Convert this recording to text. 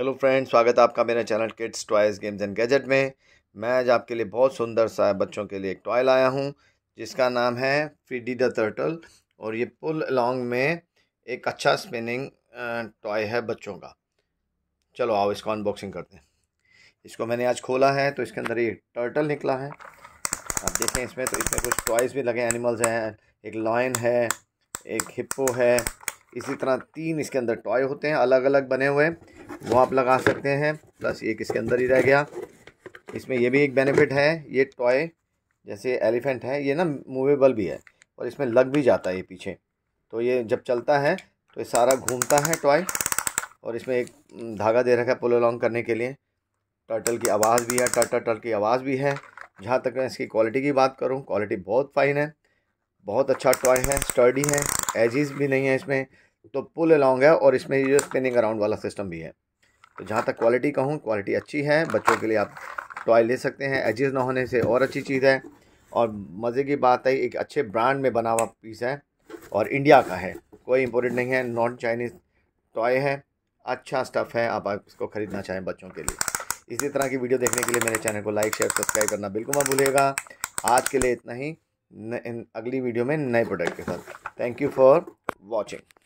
hello friends स्वागत है आपका मेरे channel kids toys games and gadget में मैं आज आपके लिए बहुत सुंदर सा बच्चों के लिए एक टॉय लाया हूँ जिसका नाम है फीडी द टर्टल और ये पुल लॉन्ग में एक अच्छा स्पिनिंग टॉय है बच्चों का चलो आओ इसको अनबॉक्सिंग करते हैं इसको मैंने आज खोला है तो इसके अंदर ये टर्टल निकला है आप देखें इसमें तो इसमें कुछ टॉयज़ भी लगे एनिमल्स हैं एक लॉयन है एक हिप्पो है इसी तरह तीन इसके अंदर टॉय होते हैं अलग अलग बने हुए वो आप लगा सकते हैं प्लस एक इसके अंदर ही रह गया इसमें ये भी एक बेनिफिट है ये टॉय जैसे एलिफेंट है ये ना मूवेबल भी है और इसमें लग भी जाता है ये पीछे तो ये जब चलता है तो ये सारा घूमता है टॉय और इसमें एक धागा दे रखा है पुल अलॉन्ग करने के लिए टर्टल की आवाज़ भी है टर्टल टर्टल की आवाज़ भी है जहाँ तक मैं इसकी क्वालिटी की बात करूँ क्वालिटी बहुत फ़ाइन है बहुत अच्छा टॉय है स्टर्डी है एजिज़ भी नहीं है इसमें तो पुल अलॉन्ग है और इसमें ये स्पिनिंग अराउंड वाला सिस्टम भी है तो जहाँ तक क्वालिटी कहूँ क्वालिटी अच्छी है बच्चों के लिए आप टॉय ले सकते हैं एजेस ना होने से और अच्छी चीज़ है और मज़े की बात है एक अच्छे ब्रांड में बना हुआ पीस है और इंडिया का है कोई इम्पोर्टेड नहीं है नॉन चाइनीज़ टॉय है अच्छा स्टफ़ है आप इसको ख़रीदना चाहें बच्चों के लिए इसी तरह की वीडियो देखने के लिए मेरे चैनल को लाइक शेयर सब्सक्राइब करना बिल्कुल मत भूलिएगा आज के लिए इतना ही न, अगली वीडियो में नए प्रोडक्ट के साथ थैंक यू फॉर वॉचिंग